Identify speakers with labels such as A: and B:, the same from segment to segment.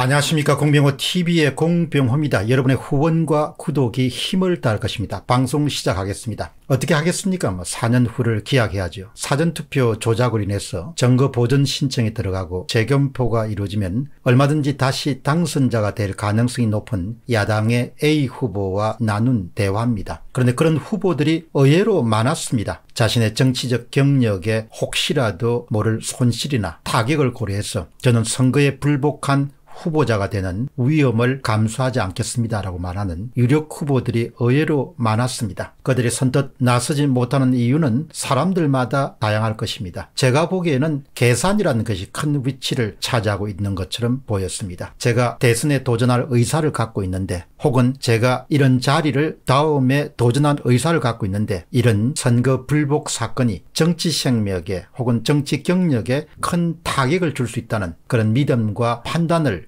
A: 안녕하십니까 공병호 TV의 공병호입니다. 여러분의 후원과 구독이 힘을 다할 것입니다. 방송 시작하겠습니다. 어떻게 하겠습니까? 뭐 4년 후를 기약해야죠. 사전투표 조작으로 인해서 정거 보전 신청이 들어가고 재검표가 이루어지면 얼마든지 다시 당선자가 될 가능성이 높은 야당의 A 후보와 나눈 대화입니다. 그런데 그런 후보들이 의외로 많았습니다. 자신의 정치적 경력에 혹시라도 모를 손실이나 타격을 고려해서 저는 선거에 불복한 후보자가 되는 위험을 감수하지 않겠습니다라고 말하는 유력 후보들이 의외로 많았습니다. 그들이 선뜻 나서지 못하는 이유는 사람들마다 다양할 것입니다. 제가 보기에는 계산이라는 것이 큰 위치를 차지하고 있는 것처럼 보였습니다. 제가 대선에 도전할 의사를 갖고 있는데 혹은 제가 이런 자리를 다음에 도전한 의사를 갖고 있는데 이런 선거 불복 사건이 정치 생명에 혹은 정치 경력에 큰 타격을 줄 수 있다는 그런 믿음과 판단을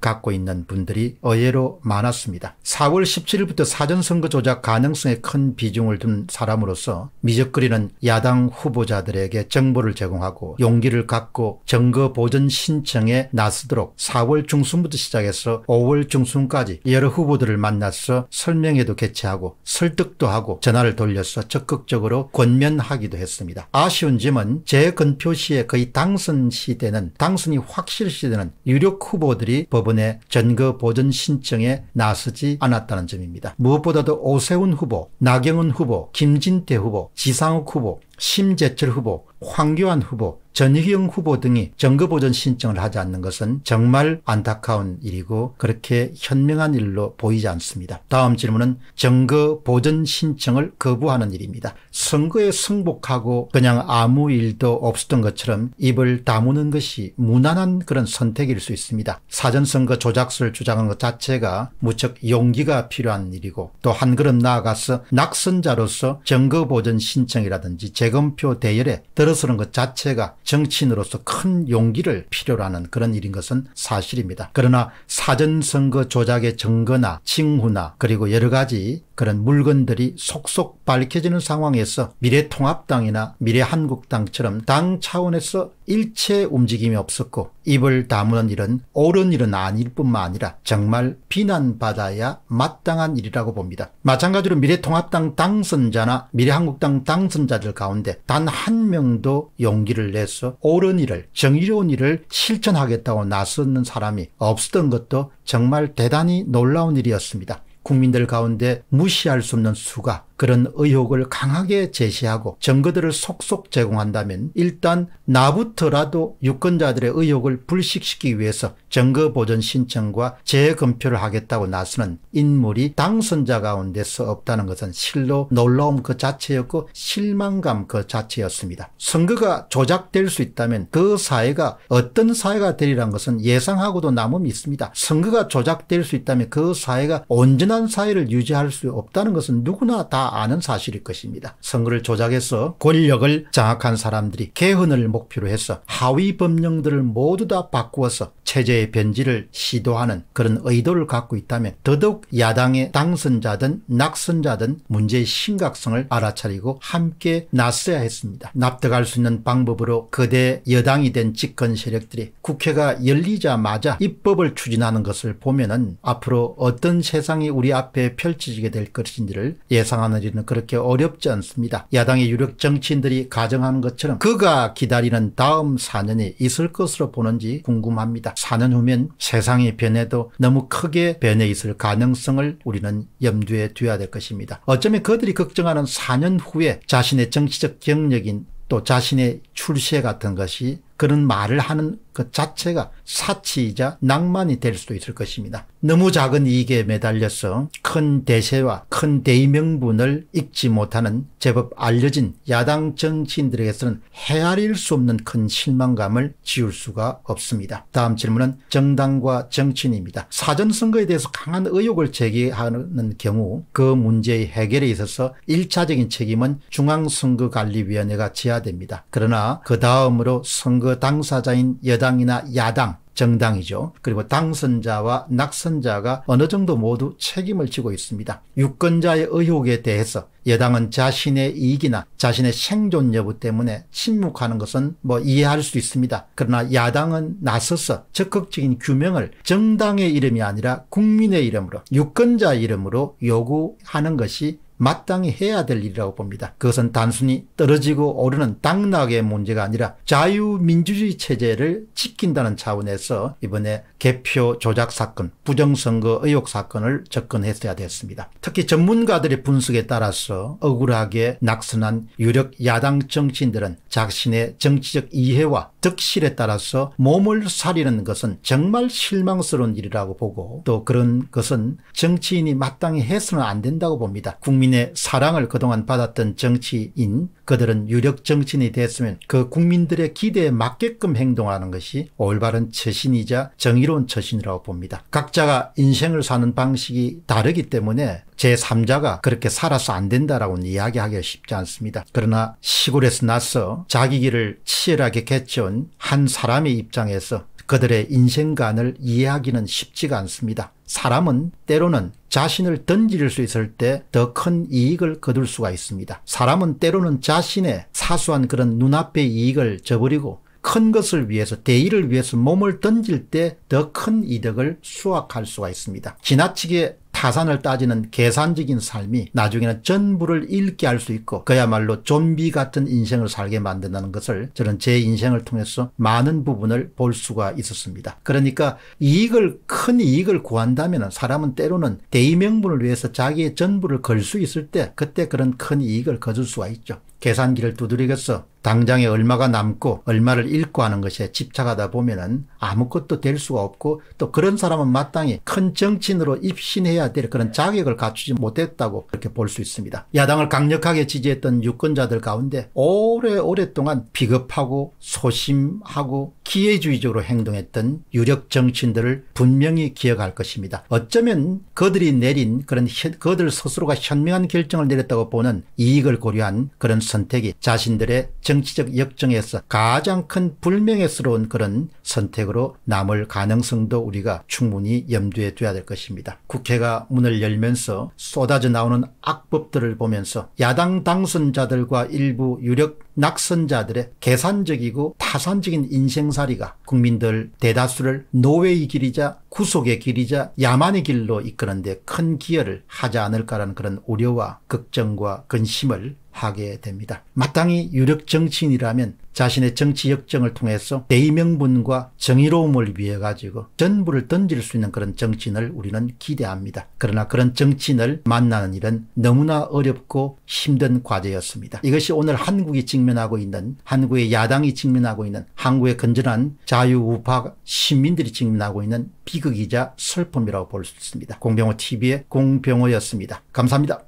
A: 갖고 있는 분들이 의외로 많았습니다. 4월 17일부터 사전선거 조작 가능성에 큰 비중을 둔 사람으로서 미적거리는 야당 후보자들에게 정보를 제공하고 용기를 갖고 정거 보전 신청에 나서도록 4월 중순부터 시작해서 5월 중순까지 여러 후보들을 만나서 설명회도 개최하고 설득도 하고 전화를 돌려서 적극적으로 권면하기도 했습니다. 아쉬운 점은 재건표 시에 거의 당선 시대는 당선이 확실 시되는 유력 후보들이 법 법원의 전거 보전 신청에 나서지 않았다는 점입니다. 무엇보다도 오세훈 후보, 나경원 후보, 김진태 후보, 지상욱 후보 심재철 후보, 황교안 후보, 전희경 후보 등이 정거보전 신청을 하지 않는 것은 정말 안타까운 일이고 그렇게 현명한 일로 보이지 않습니다. 다음 질문은 정거보전 신청을 거부하는 일입니다. 선거에 승복하고 그냥 아무 일도 없었던 것처럼 입을 다무는 것이 무난한 그런 선택일 수 있습니다. 사전선거 조작설 주장한 것 자체가 무척 용기가 필요한 일이고 또 한 걸음 나아가서 낙선자로서 정거보전 신청이라든지 제 대검표 대열에 들어서는 것 자체가 정치인으로서 큰 용기를 필요로 하는 그런 일인 것은 사실입니다. 그러나 사전선거 조작의 증거나 징후나 그리고 여러 가지 그런 물건들이 속속 밝혀지는 상황에서 미래통합당이나 미래한국당처럼 당 차원에서 일체 움직임이 없었고 입을 다무는 일은 옳은 일은 아닐 뿐만 아니라 정말 비난받아야 마땅한 일이라고 봅니다. 마찬가지로 미래통합당 당선자나 미래한국당 당선자들 가운데 단 한 명도 용기를 내서 옳은 일을 정의로운 일을 실천하겠다고 나섰는 사람이 없었던 것도 정말 대단히 놀라운 일이었습니다. 국민들 가운데 무시할 수 없는 수가 그런 의혹을 강하게 제시하고 증거들을 속속 제공한다면 일단 나부터라도 유권자들의 의혹을 불식시키기 위해서 증거 보존 신청과 재검표를 하겠다고 나서는 인물이 당선자 가운데서 없다는 것은 실로 놀라움 그 자체였고 실망감 그 자체였습니다. 선거가 조작될 수 있다면 그 사회가 어떤 사회가 되리란 것은 예상하고도 남음이 있습니다. 선거가 조작될 수 있다면 그 사회가 온전한 사회를 유지할 수 없다는 것은 누구나 다 아는 사실일 것입니다. 선거를 조작해서 권력을 장악한 사람들이 개헌을 목표로 해서 하위 법령들을 모두 다 바꾸어서 체제의 변질을 시도하는 그런 의도를 갖고 있다면 더더욱 야당의 당선자든 낙선자든 문제의 심각성을 알아차리고 함께 나서야 했습니다. 납득할 수 있는 방법으로 거대 여당이 된 집권 세력들이 국회가 열리자마자 입법을 추진하는 것을 보면 앞으로 어떤 세상이 우리 앞에 펼쳐지게 될 것인지를 예상하는 하는지는 그렇게 어렵지 않습니다. 야당의 유력 정치인들이 가정하는 것처럼 그가 기다리는 다음 4년이 있을 것으로 보는지 궁금합니다. 4년 후면 세상이 변해도 너무 크게 변해 있을 가능성을 우리는 염두에 두어야 될 것입니다. 어쩌면 그들이 걱정하는 4년 후에 자신의 정치적 경력인 또 자신의 출세 같은 것이 그런 말을 하는 그 자체가 사치이자 낭만이 될 수도 있을 것입니다. 너무 작은 이익에 매달려서 큰 대세와 큰 대의명분을 읽지 못하는 제법 알려진 야당 정치인들에게서는 헤아릴 수 없는 큰 실망감을 지울 수가 없습니다. 다음 질문은 정당과 정치인입니다. 사전선거에 대해서 강한 의혹을 제기하는 경우 그 문제의 해결에 있어서 1차적인 책임은 중앙선거관리위원회가 져야 됩니다. 그러나 그 다음으로 선거 당사자인 여당 여당이나 야당 정당이죠. 그리고 당선자와 낙선자가 어느 정도 모두 책임을 지고 있습니다. 유권자의 의혹에 대해서 여당은 자신의 이익이나 자신의 생존 여부 때문에 침묵하는 것은 뭐 이해할 수 있습니다. 그러나 야당은 나서서 적극적인 규명을 정당의 이름이 아니라 국민의 이름으로 유권자 이름으로 요구하는 것이 마땅히 해야 될 일이라고 봅니다. 그것은 단순히 떨어지고 오르는 당락의 문제가 아니라 자유민주주의 체제를 지킨다는 차원에서 이번에 개표 조작 사건, 부정선거 의혹 사건을 접근했어야 됐습니다. 특히 전문가들의 분석에 따라서 억울하게 낙선한 유력 야당 정치인들은 자신의 정치적 이해와 득실에 따라서 몸을 사리는 것은 정말 실망스러운 일이라고 보고 또 그런 것은 정치인이 마땅히 해서는 안 된다고 봅니다. 국민 국민의 사랑을 그동안 받았던 정치인 그들은 유력 정치인이 됐으면 그 국민들의 기대에 맞게끔 행동하는 것이 올바른 처신이자 정의로운 처신이라고 봅니다. 각자가 인생을 사는 방식이 다르기 때문에 제3자가 그렇게 살아서 안 된다라고는 이야기하기가 쉽지 않습니다. 그러나 시골에서 나서 자기 길을 치열하게 개쳐온 한 사람의 입장에서 그들의 인생관을 이해하기는 쉽지가 않습니다. 사람은 때로는 자신을 던질 수 있을 때 더 큰 이익을 거둘 수가 있습니다. 사람은 때로는 자신의 사소한 그런 눈앞의 이익을 저버리고 큰 것을 위해서 대의를 위해서 몸을 던질 때 더 큰 이득을 수확할 수가 있습니다. 지나치게 파산을 따지는 계산적인 삶이 나중에는 전부를 잃게 할 수 있고 그야말로 좀비 같은 인생을 살게 만든다는 것을 저는 제 인생을 통해서 많은 부분을 볼 수가 있었습니다. 그러니까 이익을 큰 이익을 구한다면 사람은 때로는 대의명분을 위해서 자기의 전부를 걸 수 있을 때 그때 그런 큰 이익을 거둘 수가 있죠. 계산기를 두드리겠어 당장에 얼마가 남고 얼마를 잃고 하는 것에 집착하다 보면은 아무것도 될 수가 없고 또 그런 사람은 마땅히 큰 정치인으로 입신해야 될 그런 자격을 갖추지 못했다고 그렇게 볼 수 있습니다. 야당을 강력하게 지지했던 유권자들 가운데 오래 오랫동안 비겁하고 소심하고 기회주의적으로 행동했던 유력 정치인들을 분명히 기억할 것입니다. 어쩌면 그들이 내린 그런 그들 스스로가 현명한 결정을 내렸다고 보는 이익을 고려한 그런 선택이 자신들의 정치적 역정에서 가장 큰 불명예스러운 그런 선택으로 남을 가능성도 우리가 충분히 염두에 둬야 될 것입니다. 국회가 문을 열면서 쏟아져 나오는 악법들을 보면서 야당 당선자들과 일부 유력 낙선자들의 계산적이고 타산적인 인생살이가 국민들 대다수를 노예의 길이자 구속의 길이자 야만의 길로 이끄는데 큰 기여를 하지 않을까라는 그런 우려와 걱정과 근심을 하게 됩니다. 마땅히 유력 정치인이라면 자신의 정치 역정을 통해서 대의명분과 정의로움을 위해 가지고 전부를 던질 수 있는 그런 정치인을 우리는 기대합니다. 그러나 그런 정치인을 만나는 일은 너무나 어렵고 힘든 과제였습니다. 이것이 오늘 한국이 직면하고 있는 한국의 야당이 직면하고 있는 한국의 건전한 자유우파 시민들이 직면하고 있는 비극이자 슬픔이라고 볼 수 있습니다. 공병호 TV의 공병호였습니다. 감사합니다.